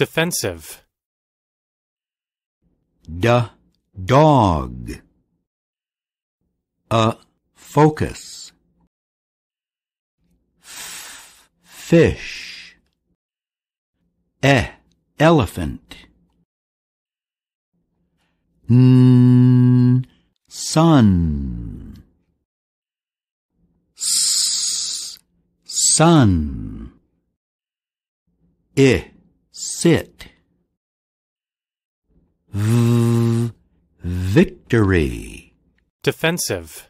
Defensive. D dog. A focus. F fish. E elephant. N sun. S sun. I sit v victory defensive